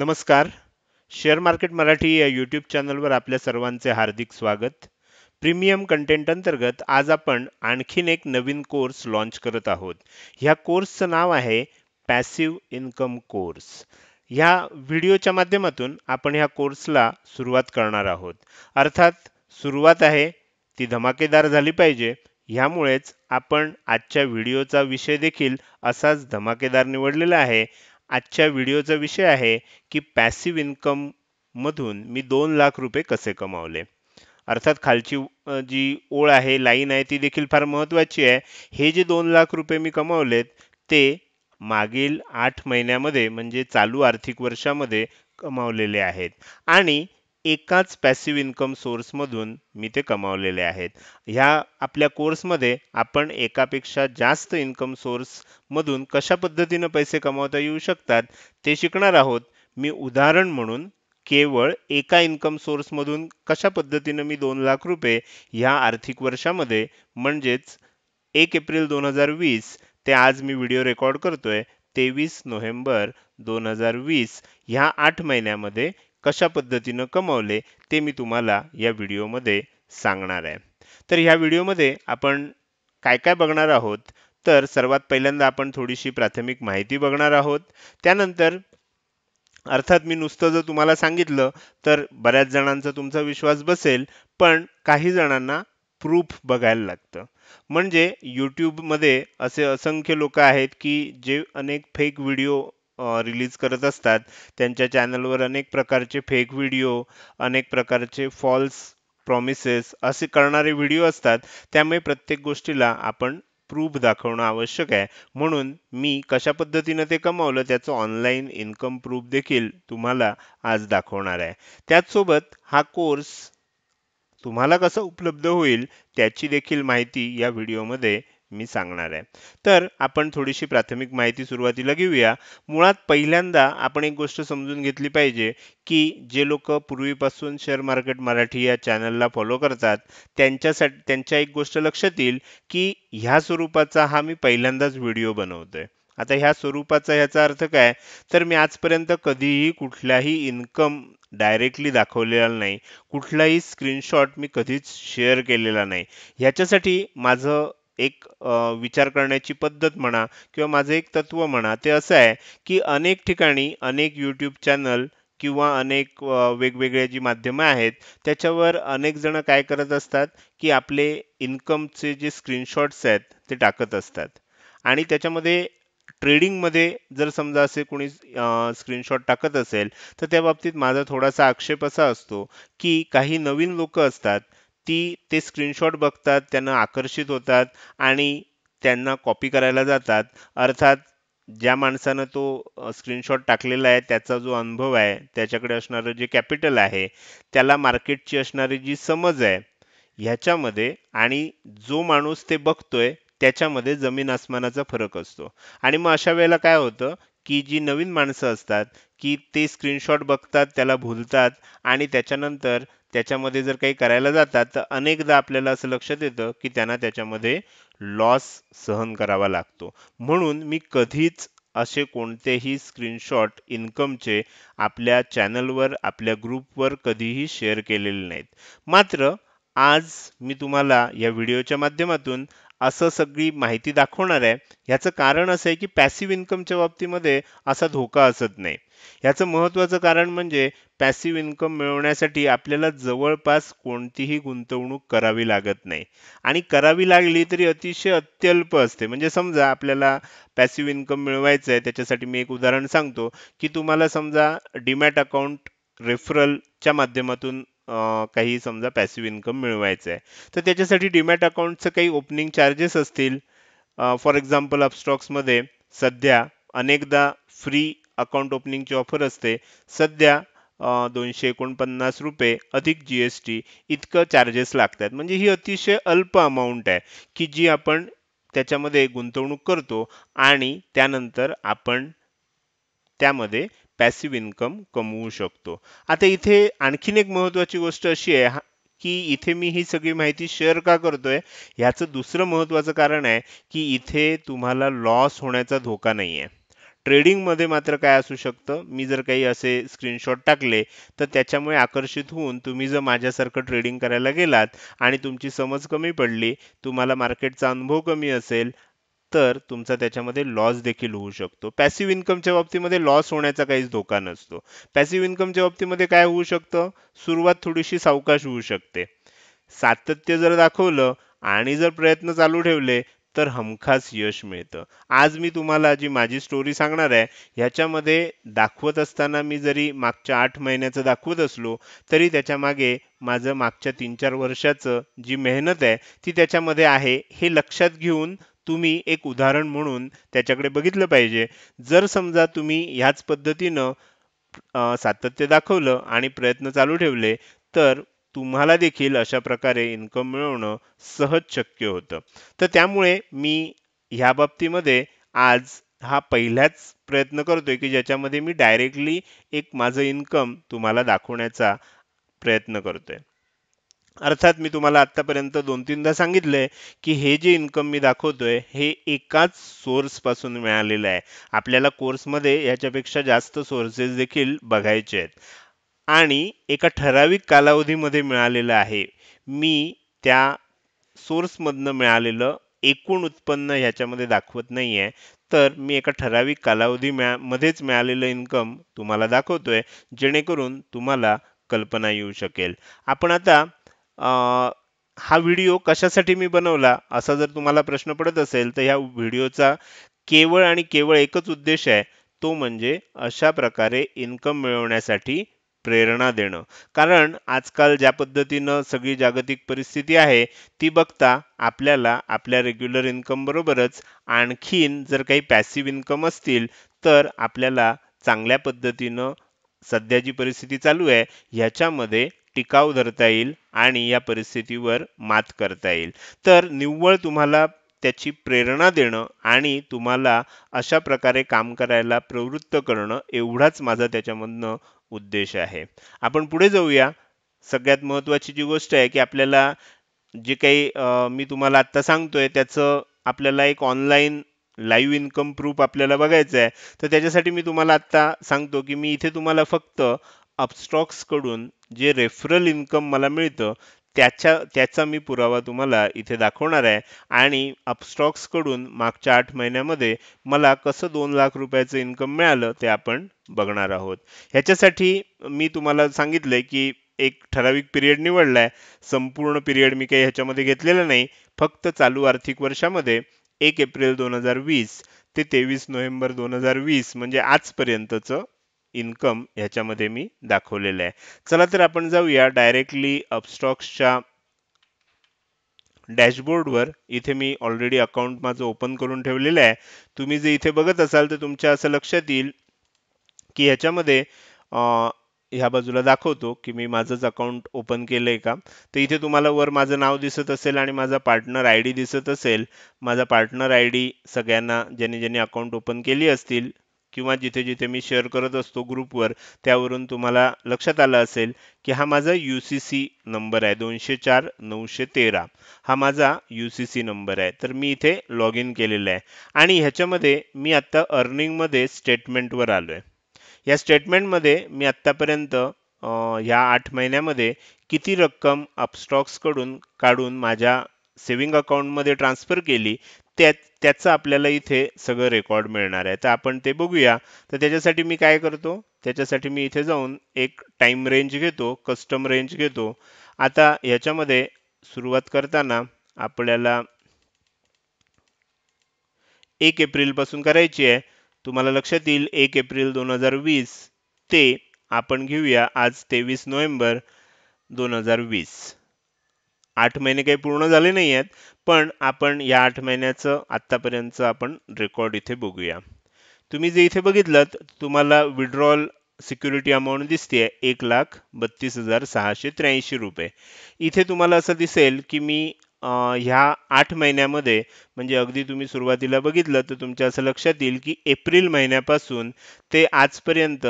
नमस्कार share market Marathi या YouTube चॅनलवर आपल्या सर्वांचे हार्दिक स्वागत प्रीमियम कंटेंट अंतर्गत आज आपण आणखीन एक नवीन कोर्स लॉन्च करत आहोत ह्या कोर्सचं नाव आहे पॅसिव इन्कम कोर्स ह्या व्हिडिओच्या माध्यमातून आपण ह्या कोर्सला सुरुवात करणार आहोत अर्थात सुरुवात आहे ती धमाकेदार झाली पाहिजे ह्यामुळेच आपण आजच्या व्हिडिओचा विषय देखील असाच धमाकेदार निवडलेला आहे आजच्या व्हिडिओचा विषय आहे की पॅसिव मधून मी दोन लाख रुपये कसे कमावले अर्थात खालची जी ओळ आहे लाईन आहे ती देखील फार महत्त्वाची आहे हे जे दोन लाख रुपये मी कमावलेत ते मागील आठ महिन्यामध्ये म्हणजे चालू आर्थिक वर्षामध्ये कमावलेले आहेत आणि एकाच पॅसिव इन्कम सोर्समधून मी ते कमावलेले आहेत ह्या आपल्या कोर्समध्ये आपण एकापेक्षा जास्त इन्कम मधून कशा पद्धतीनं पैसे कमावता येऊ शकतात ते शिकणार आहोत मी उदाहरण म्हणून केवळ एका इन्कम सोर्समधून कशा पद्धतीनं मी दोन लाख रुपये ह्या आर्थिक वर्षामध्ये म्हणजेच एक एप्रिल दोन हजार वीस ते आज मी व्हिडिओ रेकॉर्ड करतोय तेवीस नोव्हेंबर दोन हजार वीस ह्या आठ महिन्यामध्ये कशा पद्धतीनं कमवले ते मी तुम्हाला या व्हिडिओमध्ये सांगणार आहे तर ह्या व्हिडिओमध्ये आपण काय काय बघणार आहोत तर सर्वात पहिल्यांदा आपण थोडीशी प्राथमिक माहिती बघणार आहोत त्यानंतर अर्थात मी नुसतं जर तुम्हाला सांगितलं तर बऱ्याच जणांचा तुमचा विश्वास बसेल पण काही जणांना प्रूफ बघायला लागतं म्हणजे यूट्यूबमध्ये असे असंख्य लोक आहेत की जे अनेक फेक व्हिडिओ रिलीज करत असतात त्यांच्या चॅनलवर अनेक प्रकारचे फेक व्हिडिओ अनेक प्रकारचे फॉल्स प्रॉमिसेस असे करणारे व्हिडिओ असतात त्यामुळे प्रत्येक गोष्टीला आपण प्रूफ दाखवणं आवश्यक आहे म्हणून मी कशा पद्धतीनं ते कमावलं त्याचं ऑनलाईन इन्कम प्रूफ देखील तुम्हाला आज दाखवणार आहे त्याचसोबत हा कोर्स तुम्हाला कसं उपलब्ध होईल त्याची देखील माहिती या व्हिडिओमध्ये मी सांगणार आहे तर आपण थोडीशी प्राथमिक माहिती सुरुवातीला घेऊया मुळात पहिल्यांदा आपण एक गोष्ट समजून घेतली पाहिजे की जे लोक पूर्वीपासून शेअर मार्केट मराठी या चॅनलला फॉलो करतात त्यांच्यासाठी त्यांच्या एक गोष्ट लक्षात येईल की ह्या स्वरूपाचा हा मी पहिल्यांदाच व्हिडिओ बनवतोय आता ह्या स्वरूपाचा ह्याचा अर्थ काय तर मी आजपर्यंत कधीही कुठलाही इन्कम डायरेक्टली दाखवलेला नाही कुठलाही स्क्रीनशॉट मी कधीच शेअर केलेला नाही ह्याच्यासाठी माझं एक विचार करण्याची पद्धत म्हणा किंवा माझं एक तत्व म्हणा ते असं आहे की अनेक ठिकाणी अनेक यूट्यूब चॅनल किंवा अनेक वेगवेगळे जी माध्यमं आहेत त्याच्यावर अनेक जण काय करत असतात की आपले इन्कमचे जे स्क्रीनशॉट्स आहेत ते टाकत असतात आणि त्याच्यामध्ये ट्रेडिंगमध्ये जर समजा असे कोणी स्क्रीनशॉट टाकत असेल तर त्या बाबतीत माझा थोडासा आक्षेप असा असतो की काही नवीन लोक असतात ती ते स्क्रीनशॉट बघतात त्यांना आकर्षित होतात आणि त्यांना कॉपी करायला जातात अर्थात ज्या माणसानं तो स्क्रीनशॉट टाकलेला आहे त्याचा जो अनुभव आहे त्याच्याकडे असणारं जे कॅपिटल आहे त्याला मार्केटची असणारी जी समज आहे ह्याच्यामध्ये आणि जो माणूस ते बघतोय त्याच्यामध्ये जमीन आसमानाचा फरक असतो आणि मग अशा वेळेला काय होतं की जी नवीन माणसं असतात की ते स्क्रीनशॉट बघतात त्याला भुलतात आणि त्याच्यानंतर त्याच्यामध्ये जर काही करायला जातात तर अनेकदा आपल्याला असं लक्षात येतं की त्यांना त्याच्यामध्ये लॉस सहन करावा लागतो म्हणून मी कधीच असे कोणतेही स्क्रीनशॉट इन्कमचे आपल्या चॅनलवर आपल्या ग्रुपवर कधीही शेअर केलेले नाहीत मात्र आज मी तुम्हाला या व्हिडिओच्या माध्यमातून असं सगळी माहिती दाखवणार आहे ह्याचं कारण असं आहे की पॅसिव्ह इन्कमच्या बाबतीमध्ये असा धोका असत नाही ह्याचं महत्त्वाचं कारण म्हणजे पॅसिव्ह इन्कम मिळवण्यासाठी आपल्याला जवळपास कोणतीही गुंतवणूक करावी लागत नाही आणि करावी लागली तरी अतिशय अत्यल्प असते म्हणजे समजा आपल्याला पॅसिव्ह इन्कम मिळवायचं आहे त्याच्यासाठी मी एक उदाहरण सांगतो की तुम्हाला समजा डीमॅट अकाउंट रेफरलच्या माध्यमातून काही समजा पॅसिव्ह इन्कम मिळवायचं आहे तर त्याच्यासाठी डिमॅट अकाउंटचं काही ओपनिंग चार्जेस असतील फॉर एक्झाम्पल अपस्टॉक्समध्ये सध्या अनेकदा फ्री अकाउंट ओपनिंगची ऑफर असते सध्या दोनशे एकोणपन्नास रुपये अधिक जी एस टी इतकं चार्जेस लागतात म्हणजे ही अतिशय अल्प अमाऊंट आहे की जी आपण त्याच्यामध्ये गुंतवणूक करतो आणि त्यानंतर आपण त्यामध्ये पॅसिव इन्कम कमवू शकतो आता इथे आणखीन एक महत्त्वाची गोष्ट अशी आहे की इथे मी ही सगळी माहिती शेअर का करतोय ह्याचं दुसरं महत्वाचं कारण आहे की इथे तुम्हाला लॉस होण्याचा धोका नाही आहे ट्रेडिंगमध्ये मात्र काय असू शकतं मी जर काही असे स्क्रीनशॉट टाकले तर त्याच्यामुळे आकर्षित होऊन तुम्ही जर माझ्यासारखं ट्रेडिंग करायला गेलात आणि तुमची समज कमी पडली तुम्हाला मार्केटचा अनुभव कमी असेल तर तुमचा त्याच्यामध्ये लॉस देखील होऊ शकतो पॅसिव्ह इन्कमच्या बाबतीमध्ये लॉस होण्याचा काहीच धोका नसतो पॅसिव्ह इन्कमच्या बाबतीमध्ये काय होऊ शकतं सुरुवात थोडीशी सावकाश होऊ शकते सातत्य जर दाखवलं आणि जर प्रयत्न चालू ठेवले तर हमखास यश मिळतं आज मी तुम्हाला जी माझी स्टोरी सांगणार आहे ह्याच्यामध्ये दाखवत असताना मी जरी मागच्या आठ महिन्याचं दाखवत असलो तरी त्याच्यामागे माझं मागच्या तीन चार वर्षाचं जी मेहनत आहे ती त्याच्यामध्ये आहे हे लक्षात घेऊन तुम्ही एक उदाहरण म्हणून त्याच्याकडे बघितलं पाहिजे जर समजा तुम्ही ह्याच पद्धतीनं सातत्य दाखवलं आणि प्रयत्न चालू ठेवले तर तुम्हाला देखील अशा प्रकारे इन्कम मिळवणं सहज शक्य होतं तर त्यामुळे मी ह्या बाबतीमध्ये आज हा पहिलाच प्रयत्न करतोय की ज्याच्यामध्ये मी डायरेक्टली एक माझं इन्कम तुम्हाला दाखवण्याचा प्रयत्न करतोय अर्थात मी तुम्हाला आत्तापर्यंत दोन तीनदा सांगितलं आहे की हे जे इन्कम मी दाखवतोय हे एकाच सोर्सपासून मिळालेलं आहे आपल्याला कोर्समध्ये याच्यापेक्षा जास्त सोर्सेस देखील बघायचे आहेत आणि एका ठराविक कालावधीमध्ये मिळालेलं आहे मी त्या सोर्समधनं मिळालेलं एकूण उत्पन्न ह्याच्यामध्ये दाखवत नाही आहे तर मी एका ठराविक कालावधी मध्येच मिळालेलं इन्कम तुम्हाला दाखवतोय जेणेकरून तुम्हाला कल्पना येऊ शकेल आपण आता हा व्हिडिओ कशासाठी मी बनवला असा जर तुम्हाला प्रश्न पडत असेल तर ह्या व्हिडिओचा केवळ आणि केवळ एकच उद्देश आहे तो म्हणजे अशा प्रकारे इन्कम मिळवण्यासाठी प्रेरणा देणं कारण आजकाल ज्या पद्धतीनं सगळी जागतिक परिस्थिती आहे ती बघता आपल्याला आपल्या रेग्युलर इन्कम बरोबरच आणखीन जर काही पॅसिव इन्कम असतील तर आपल्याला चांगल्या पद्धतीनं सध्या जी परिस्थिती चालू आहे ह्याच्यामध्ये टिकाव धरता येईल आणि या परिस्थितीवर मात करता येईल तर निव्वळ तुम्हाला त्याची प्रेरणा देणं आणि तुम्हाला अशा प्रकारे काम करायला प्रवृत्त करणं एवढाच माझा त्याच्यामधनं उद्देश आहे आपण पुढे जाऊया सगळ्यात महत्त्वाची जी गोष्ट आहे की आपल्याला जे काही मी तुम्हाला आत्ता सांगतोय त्याचं आपल्याला एक ऑनलाईन लाईव्ह इन्कम प्रूफ आपल्याला बघायचं आहे तर त्याच्यासाठी मी तुम्हाला आत्ता सांगतो की मी इथे तुम्हाला फक्त अपस्टॉक्सकडून जे रेफरल इन्कम मला मिळतं त्याच्या त्याचा मी पुरावा तुम्हाला इथे दाखवणार आहे आणि अपस्टॉक्सकडून मागच्या आठ महिन्यामध्ये मला कसं दोन लाख रुपयाचं इन्कम मिळालं ते आपण बघणार आहोत ह्याच्यासाठी मी तुम्हाला सांगितलं की एक ठराविक पिरियड निवडला आहे संपूर्ण पिरियड मी काही ह्याच्यामध्ये घेतलेला नाही फक्त चालू आर्थिक वर्षामध्ये एक एप्रिल दोन हजार वीस ते तेवीस नोव्हेंबर दोन हजार वीस म्हणजे आजपर्यंतचं इन्कम ह्याच्यामध्ये मी दाखवलेलं आहे चला तर आपण जाऊया डायरेक्टली अपस्टॉक्सच्या डॅशबोर्डवर इथे मी ऑलरेडी अकाउंट माझं ओपन करून ठेवलेलं आहे तुम्ही जे इथे बघत असाल तर तुमच्या असं लक्षात येईल की ह्याच्यामध्ये ह्या बाजूला दाखवतो की मी माझंच अकाउंट ओपन केलं आहे का तर इथे तुम्हाला वर माझं नाव दिसत असेल आणि माझा पार्टनर आय डी दिसत असेल माझा पार्टनर आय डी सगळ्यांना ज्यांनी ज्यांनी अकाउंट ओपन केली असतील किंवा जिथे जिथे मी शेअर करत असतो ग्रुपवर त्यावरून तुम्हाला लक्षात आलं असेल की हा माझा यू सी सी नंबर आहे दोनशे चार नऊशे तेरा हा माझा यू सी सी नंबर आहे तर मी इथे लॉग इन केलेला आहे आणि ह्याच्यामध्ये मी आत्ता अर्निंगमध्ये स्टेटमेंटवर आलो आहे या स्टेटमेंटमध्ये मी आत्तापर्यंत ह्या आठ महिन्यामध्ये किती रक्कम अपस्टॉक्सकडून काढून माझ्या सेविंग अकाउंटमध्ये ट्रान्सफर केली त्या त्याचं आपल्याला इथे सगळं रेकॉर्ड मिळणार आहे तर आपण ते बघूया तर त्याच्यासाठी मी काय करतो त्याच्यासाठी मी इथे जाऊन एक टाइम रेंज घेतो कस्टम रेंज घेतो आता याच्यामध्ये सुरुवात करताना आपल्याला एक एप्रिलपासून करायची आहे तुम्हाला लक्षात येईल एक एप्रिल दोन हजार वीस ते आपण घेऊया आज तेवीस नोव्हेंबर दोन हजार वीस आठ महिने काही पूर्ण झाले नाही आहेत पण आपण या आठ महिन्याचं आत्तापर्यंत आपण रेकॉर्ड इथे बघूया तुम्ही जे इथे बघितलं तुम्हाला विड्रॉल सिक्युरिटी अमाऊंट दिसते एक लाख बत्तीस हजार सहाशे त्र्याऐंशी रुपये इथे तुम्हाला असं दिसेल की मी ह्या आठ महिन्यामध्ये म्हणजे अगदी तुम्ही सुरुवातीला बघितलं तर तुमच्या असं लक्षात येईल की एप्रिल महिन्यापासून ते आजपर्यंत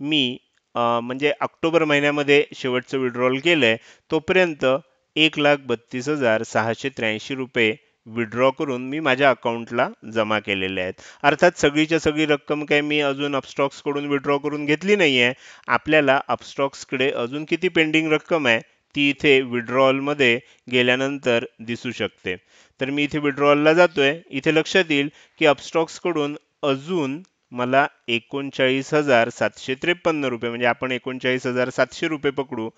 मी म्हणजे ऑक्टोबर महिन्यामध्ये शेवटचं विड्रॉल केलं आहे तोपर्यंत एक लाख बत्तीस हजार सहाशे त्र्याऐंशी रुपये विड्रॉ करून मी माझ्या अकाउंटला जमा केलेले आहेत अर्थात सगळीच्या सगळी रक्कम काय मी अजून अपस्टॉक्सकडून विड्रॉ करून घेतली नाही आहे आपल्याला अपस्टॉक्सकडे अजून किती पेंडिंग रक्कम आहे ती इथे विड्रॉलमध्ये गेल्यानंतर दिसू शकते तर मी इथे जातो आहे इथे लक्षात येईल की अपस्टॉक्सकडून अजून मला एकोणचाळीस हजार सातशे त्रेपन्न रुपये म्हणजे आपण एकोणचाळीस हजार सातशे रुपये पकडू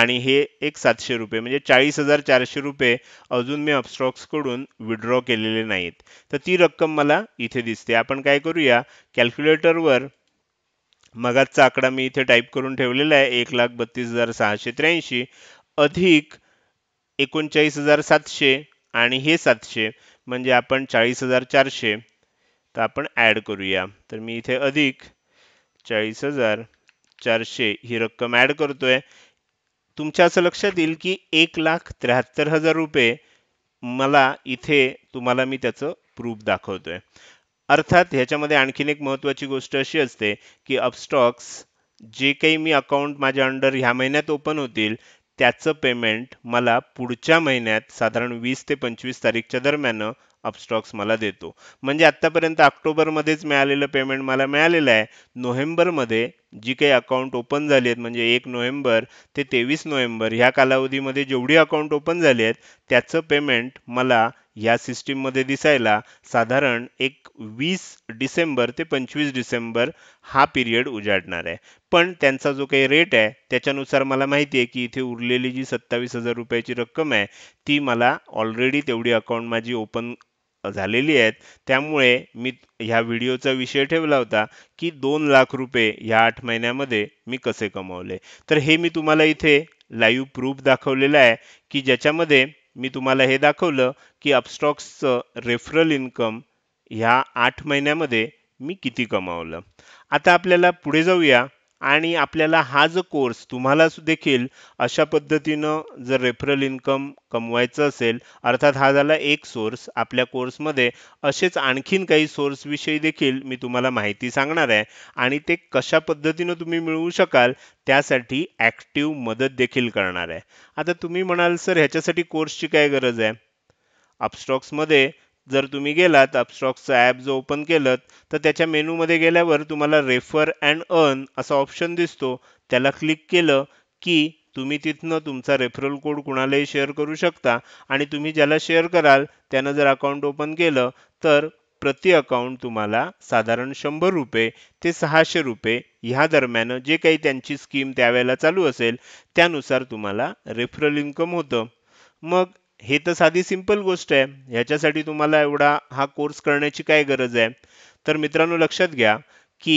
आणि हे एक सातशे रुपये म्हणजे चाळीस हजार चारशे रुपये अजून मी अपस्टॉक्सकडून विड्रॉ केलेले नाहीत तर ती रक्कम मला इथे दिसते आपण काय करूया कॅल्क्युलेटरवर मगाचा आकडा मी इथे टाईप करून ठेवलेला आहे एक लाख बत्तीस हजार सहाशे त्र्याऐंशी अधिक एकोणचाळीस हजार सातशे आणि हे सातशे म्हणजे आपण चाळीस हजार चारशे तर आपण ॲड करूया तर मी इथे अधिक चाळीस हजार चारशे ही रक्कम ॲड करतोय तुमच्या असं लक्षात येईल की एक लाख त्र्याहत्तर हजार रुपये मला इथे तुम्हाला मी त्याचं प्रूफ दाखवतोय अर्थात ह्याच्यामध्ये आणखीन एक महत्त्वाची गोष्ट अशी असते की अपस्टॉक्स जे काही मी अकाउंट माझ्या अंडर ह्या महिन्यात ओपन होतील त्याचं पेमेंट मला पुढच्या महिन्यात साधारण वीस ते पंचवीस तारीखच्या दरम्यान अपस्टॉक्स मला देतो म्हणजे आत्तापर्यंत ऑक्टोबरमध्येच मिळालेलं पेमेंट मला मिळालेलं आहे नोव्हेंबरमध्ये जी काही अकाउंट ओपन झाली आहेत म्हणजे एक नोव्हेंबर ते तेवीस नोव्हेंबर ह्या कालावधीमध्ये जेवढी अकाउंट ओपन झाली आहेत त्याचं पेमेंट मला ह्या सिस्टीममध्ये दिसायला साधारण एक वीस डिसेंबर ते पंचवीस डिसेंबर हा पिरियड उजाडणार आहे पण त्यांचा जो काही रेट आहे त्याच्यानुसार मला माहिती आहे की इथे उरलेली जी सत्तावीस हजार रुपयाची रक्कम आहे ती मला ऑलरेडी तेवढी अकाउंट माझी ओपन झालेली आहेत त्यामुळे मी ह्या व्हिडिओचा विषय ठेवला होता की दोन लाख रुपये ह्या आठ महिन्यामध्ये मी कसे कमावले तर हे मी तुम्हाला इथे लाईव्ह प्रूफ दाखवलेलं आहे की ज्याच्यामध्ये मी तुम्हाला हे दाखवलं की अपस्टॉक्सचं रेफरल इन्कम ह्या आठ महिन्यामध्ये मी किती कमावलं आता आपल्याला पुढे जाऊया आणि आपल्याला हा जो कोर्स तुम्हाला देखील अशा पद्धतीनं जर रेफरल इन्कम कमवायचं असेल अर्थात हा झाला एक सोर्स आपल्या कोर्समध्ये असेच आणखीन काही सोर्सविषयी देखील मी तुम्हाला माहिती सांगणार आहे आणि ते कशा पद्धतीनं तुम्ही मिळवू शकाल त्यासाठी ॲक्टिव्ह मदत देखील करणार आहे आता तुम्ही म्हणाल सर ह्याच्यासाठी कोर्सची काय गरज आहे अपस्टॉक्समध्ये जर तुम्ही गेलात अपस्टॉकचं ॲप जो ओपन केलं तर त्याच्या मेनूमध्ये गेल्यावर तुम्हाला रेफर अँड अर्न असा ऑप्शन दिसतो त्याला क्लिक केलं की तुम्ही तिथनं तुमचा रेफरल कोड कुणालाही शेअर करू शकता आणि तुम्ही ज्याला शेअर कराल त्यानं जर अकाउंट ओपन केलं तर प्रति अकाउंट तुम्हाला साधारण शंभर रुपये ते सहाशे रुपये ह्या दरम्यान जे काही त्यांची स्कीम त्यावेळेला चालू असेल त्यानुसार तुम्हाला रेफरल इन्कम होतं मग हे तर साधी सिंपल गोष्ट आहे ह्याच्यासाठी तुम्हाला एवढा हा कोर्स करण्याची काय गरज आहे तर मित्रांनो लक्षात घ्या की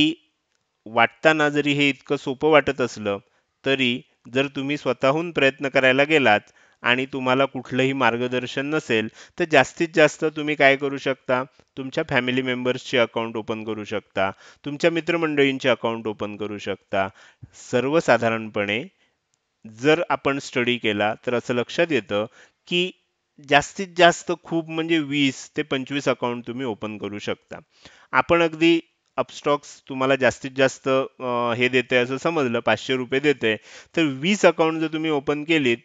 वाटताना जरी हे इतकं सोपं वाटत असलं तरी जर तुम्ही स्वतःहून प्रयत्न करायला गेलात आणि तुम्हाला कुठलंही मार्गदर्शन नसेल तर जास्तीत जास्त तुम्ही काय करू शकता तुमच्या फॅमिली मेंबर्सचे अकाउंट ओपन करू शकता तुमच्या मित्रमंडळींचे अकाउंट ओपन करू शकता सर्वसाधारणपणे जर आपण स्टडी केला तर असं लक्षात येतं की जास्तीत जास्त खूप म्हणजे वीस ते पंचवीस अकाउंट तुम्ही ओपन करू शकता आपण अगदी अपस्टॉक्स तुम्हाला जास्तीत जास्त हे देते असं समजलं पाचशे रुपये देते तर वीस अकाउंट जर तुम्ही ओपन केलीत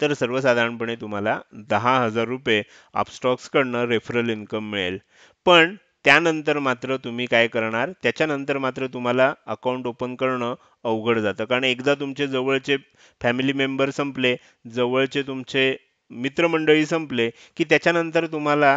तर सर्वसाधारणपणे तुम्हाला दहा हजार रुपये अपस्टॉक्सकडनं रेफरल इन्कम मिळेल पण त्यानंतर मात्र तुम्ही काय करणार त्याच्यानंतर मात्र तुम्हाला अकाउंट ओपन करणं अवघड जातं कारण एकदा तुमचे जवळचे फॅमिली मेंबर संपले जवळचे तुमचे मित्रमंडळी संपले की त्याच्यानंतर तुम्हाला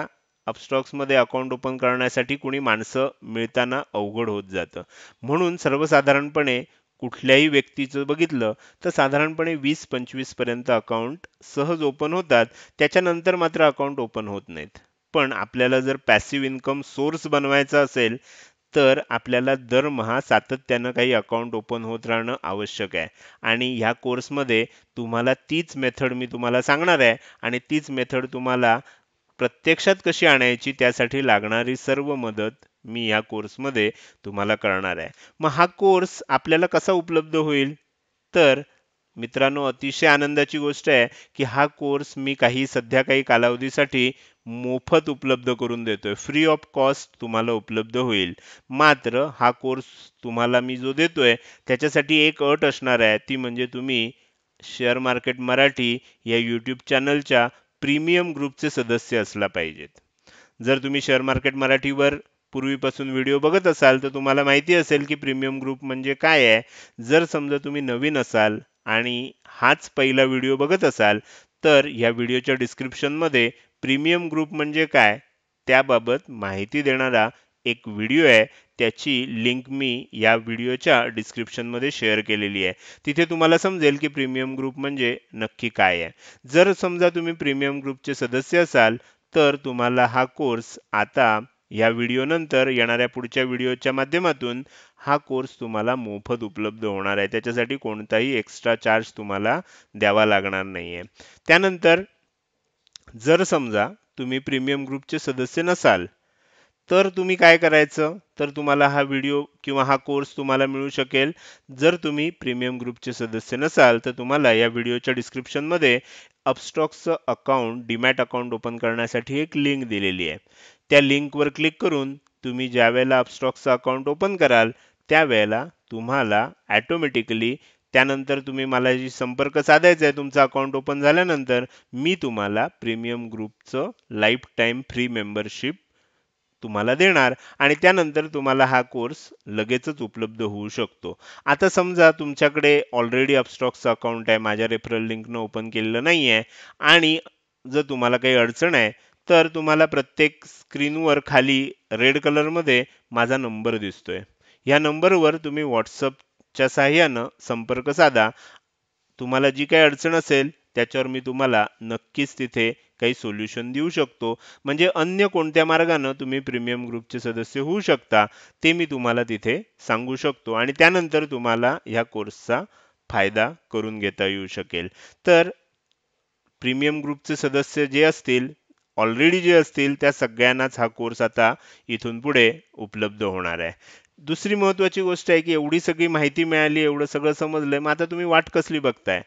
अपस्टॉक्समध्ये अकाउंट ओपन करण्यासाठी कुणी माणसं मिळताना अवघड होत जातं म्हणून सर्वसाधारणपणे कुठल्याही व्यक्तीचं बघितलं तर साधारणपणे वीस पंचवीसपर्यंत अकाउंट सहज ओपन होतात त्याच्यानंतर मात्र अकाउंट ओपन होत नाहीत पण आपल्याला जर पॅसिव्ह इन्कम सोर्स बनवायचा असेल तर आपल्याला दरमहा सातत्यानं काही अकाउंट ओपन होत राहणं आवश्यक आहे आणि ह्या कोर्समध्ये तुम्हाला तीच मेथड मी तुम्हाला सांगणार आहे आणि तीच मेथड तुम्हाला प्रत्यक्षात कशी आणायची त्यासाठी लागणारी सर्व मदत मी या कोर्समध्ये तुम्हाला करणार आहे मग हा कोर्स आपल्याला कसा उपलब्ध होईल तर मित्रांनो अतिशय आनंदाची गोष्ट आहे की हा कोर्स मी काही सध्या काही कालावधीसाठी मोफत उपलब्ध करून देतोय फ्री ऑफ कॉस्ट तुम्हाला उपलब्ध होईल मात्र हा कोर्स तुम्हाला मी जो देतोय त्याच्यासाठी एक अट असणार आहे ती म्हणजे तुम्ही शेअर मार्केट मराठी या यूट्यूब चॅनलच्या प्रीमियम ग्रुपचे सदस्य असला पाहिजेत जर तुम्ही शेअर मार्केट मराठीवर पूर्वीपासून व्हिडिओ बघत असाल तर तुम्हाला माहिती असेल की प्रीमियम ग्रुप म्हणजे काय आहे जर समजा तुम्ही नवीन असाल आणि हाच पहिला व्हिडिओ बघत असाल तर ह्या व्हिडिओच्या डिस्क्रिप्शनमध्ये प्रीमियम ग्रुप म्हणजे काय त्याबाबत माहिती देणारा एक व्हिडिओ आहे त्याची लिंक मी या व्हिडिओच्या डिस्क्रिप्शनमध्ये शेअर केलेली आहे तिथे तुम्हाला समजेल की प्रीमियम ग्रुप म्हणजे नक्की काय आहे जर समजा तुम्ही प्रीमियम ग्रुपचे सदस्य असाल तर तुम्हाला हा कोर्स आता या व्हिडिओनंतर येणाऱ्या पुढच्या व्हिडिओच्या माध्यमातून हा कोर्स तुम्हाला मोफत उपलब्ध होणार आहे त्याच्यासाठी कोणताही एक्स्ट्रा चार्ज तुम्हाला द्यावा लागणार नाही आहे त्यानंतर जर समजा तुम्ही प्रीमियम ग्रुपचे सदस्य नसाल तर तुम्ही काय करायचं तर तुम्हाला हा व्हिडिओ किंवा हा कोर्स तुम्हाला मिळू शकेल जर तुम्ही प्रीमियम ग्रुपचे सदस्य नसाल तर तुम्हाला या व्हिडिओच्या डिस्क्रिप्शनमध्ये अपस्टॉक्सचं अकाउंट डीमॅट अकाउंट ओपन करण्यासाठी एक लिंक दिलेली आहे त्या लिंकवर क्लिक करून तुम्ही ज्यावेळेला वेळेला अपस्टॉक्सचं अकाउंट ओपन कराल त्यावेळेला तुम्हाला ॲटोमॅटिकली त्यानंतर तुम्ही मला जी संपर्क साधायचा आहे तुमचं अकाउंट ओपन झाल्यानंतर मी तुम्हाला प्रीमियम ग्रुपचं लाईफ टाईम फ्री मेंबरशिप तुम्हाला देणार आणि त्यानंतर तुम्हाला हा कोर्स लगेचच उपलब्ध होऊ शकतो आता समजा तुमच्याकडे ऑलरेडी अपस्टॉक्सचं अकाउंट आहे माझ्या रेफरल लिंकनं ओपन केलेलं नाही आहे आणि जर तुम्हाला काही अडचण आहे तर तुम्हाला प्रत्येक स्क्रीनवर खाली रेड कलरमध्ये माझा नंबर दिसतोय ह्या नंबरवर तुम्ही व्हॉट्सअप च्या साहाय्यानं संपर्क साधा तुम्हाला जी काही अडचण असेल त्याच्यावर मी तुम्हाला नक्कीच तिथे काही सोल्युशन देऊ शकतो म्हणजे अन्य कोणत्या मार्गानं तुम्ही प्रीमियम ग्रुपचे सदस्य होऊ शकता ते मी तुम्हाला तिथे सांगू शकतो आणि त्यानंतर तुम्हाला ह्या कोर्सचा फायदा करून घेता येऊ शकेल तर प्रीमियम ग्रुपचे सदस्य जे असतील ऑलरेडी जे असतील त्या सगळ्यांनाच हा कोर्स आता इथून पुढे उपलब्ध होणार आहे दुसरी महत्त्वाची गोष्ट आहे की एवढी सगळी माहिती मिळाली एवढं सगळं समजलंय मग आता तुम्ही वाट कसली बघताय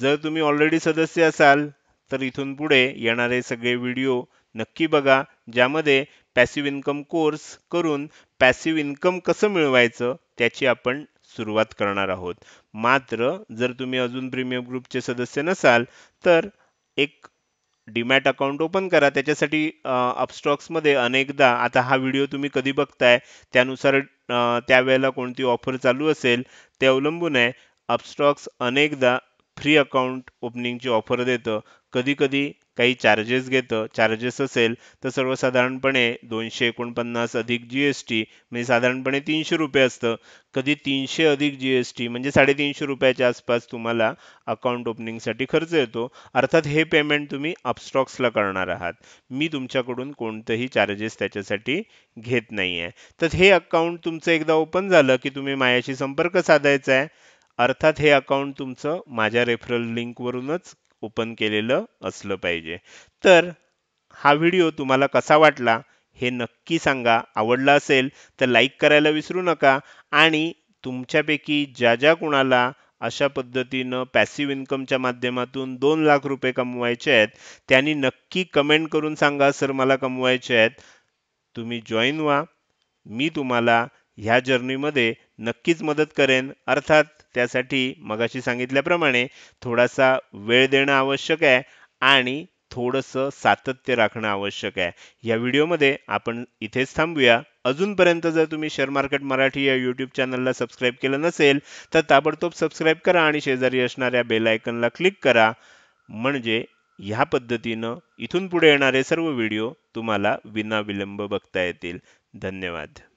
जर तुम्ही ऑलरेडी सदस्य असाल तर इथून पुढे येणारे सगळे व्हिडिओ नक्की बघा ज्यामध्ये पॅसिव इन्कम कोर्स करून पॅसिव इन्कम कसं मिळवायचं त्याची आपण सुरुवात करणार आहोत मात्र जर तुम्ही अजून प्रीमियम ग्रुपचे सदस्य नसाल तर एक डीमॅट अकाउंट ओपन करा त्याच्यासाठी अपस्टॉक्समध्ये अनेकदा आता हा व्हिडिओ तुम्ही कधी बघताय त्यानुसार त्यावेळेला कोणती ऑफर चालू असेल ते अवलंबून आहे अपस्टॉक्स अनेकदा फ्री अकाउंट ओपनिंगची ऑफर देतं कधीकधी काही चार्जेस घेतं चार्जेस असेल तर सर्वसाधारणपणे दोनशे एकोणपन्नास अधिक जी एस टी म्हणजे साधारणपणे तीनशे रुपये असतं कधी तीनशे अधिक जी एस टी म्हणजे साडेतीनशे रुपयाच्या आसपास तुम्हाला अकाउंट ओपनिंगसाठी खर्च येतो अर्थात हे पेमेंट तुम्ही अपस्टॉक्सला करणार आहात मी तुमच्याकडून कोणतंही चार्जेस त्याच्यासाठी घेत नाही आहे तर हे अकाउंट तुमचं एकदा ओपन झालं की तुम्ही मायाशी संपर्क साधायचा आहे अर्थात हे अकाउंट तुमचं माझ्या रेफरल लिंकवरूनच ओपन केलेलं असलं पाहिजे तर हा व्हिडिओ तुम्हाला कसा वाटला हे नक्की सांगा आवडला असेल तर लाईक करायला विसरू नका आणि तुमच्यापैकी ज्या ज्या कुणाला अशा पद्धतीनं पॅसिव्ह इन्कमच्या माध्यमातून दोन लाख रुपये कमवायचे आहेत त्यांनी नक्की कमेंट करून सांगा सर मला कमवायचे आहेत तुम्ही जॉईन व्हा मी तुम्हाला ह्या जर्नीमध्ये नक्कीच मदत करेन अर्थात त्यासाठी मगाशी सांगितल्याप्रमाणे थोडासा वेळ देणं आवश्यक आहे आणि थोडंसं सातत्य राखणं आवश्यक आहे या व्हिडिओमध्ये आपण इथेच थांबूया अजूनपर्यंत जर तुम्ही शेअर मार्केट मराठी या यूट्यूब चॅनलला सबस्क्राईब केलं नसेल तर ताबडतोब सबस्क्राईब करा आणि शेजारी असणाऱ्या बेलायकनला क्लिक करा म्हणजे ह्या पद्धतीनं इथून पुढे येणारे सर्व व्हिडिओ तुम्हाला विना विलंब बघता येतील धन्यवाद